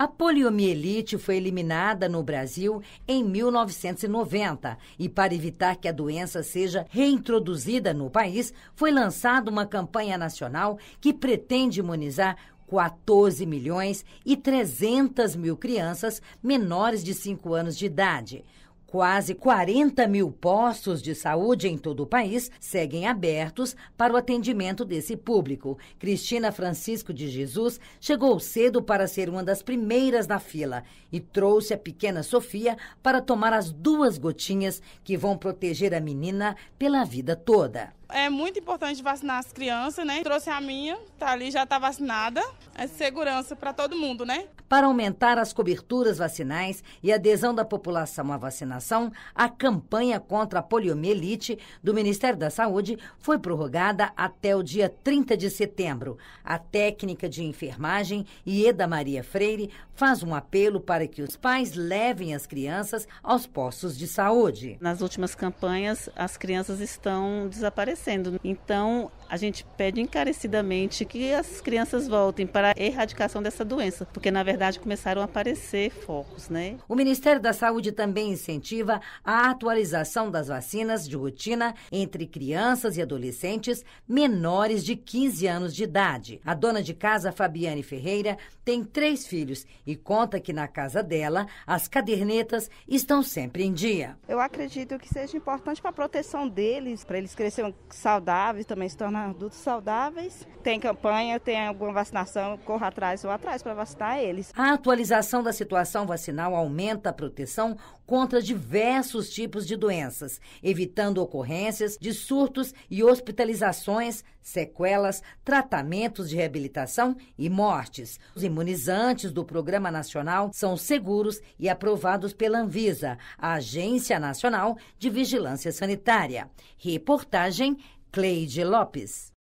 A poliomielite foi eliminada no Brasil em 1990 e, para evitar que a doença seja reintroduzida no país, foi lançada uma campanha nacional que pretende imunizar 14 milhões e 300 mil crianças menores de 5 anos de idade. Quase 40 mil postos de saúde em todo o país seguem abertos para o atendimento desse público. Cristina Francisco de Jesus chegou cedo para ser uma das primeiras na fila e trouxe a pequena Sofia para tomar as duas gotinhas que vão proteger a menina pela vida toda. É muito importante vacinar as crianças, né? Trouxe a minha, tá ali, já tá vacinada. É segurança para todo mundo, né? para aumentar as coberturas vacinais e adesão da população à vacinação, a campanha contra a poliomielite do Ministério da Saúde foi prorrogada até o dia 30 de setembro. A técnica de enfermagem Ieda Maria Freire faz um apelo para que os pais levem as crianças aos postos de saúde. Nas últimas campanhas, as crianças estão desaparecendo. Então, a gente pede encarecidamente que as crianças voltem para a erradicação dessa doença, porque na verdade verdade, começaram a aparecer focos, né? O Ministério da Saúde também incentiva a atualização das vacinas de rotina entre crianças e adolescentes menores de 15 anos de idade. A dona de casa, Fabiane Ferreira, tem três filhos e conta que na casa dela as cadernetas estão sempre em dia. Eu acredito que seja importante para a proteção deles, para eles crescerem saudáveis, também se tornar adultos saudáveis. Tem campanha, tem alguma vacinação, corra atrás ou atrás para vacinar eles. A atualização da situação vacinal aumenta a proteção contra diversos tipos de doenças, evitando ocorrências de surtos e hospitalizações, sequelas, tratamentos de reabilitação e mortes. Os imunizantes do Programa Nacional são seguros e aprovados pela Anvisa, a Agência Nacional de Vigilância Sanitária. Reportagem Cleide Lopes.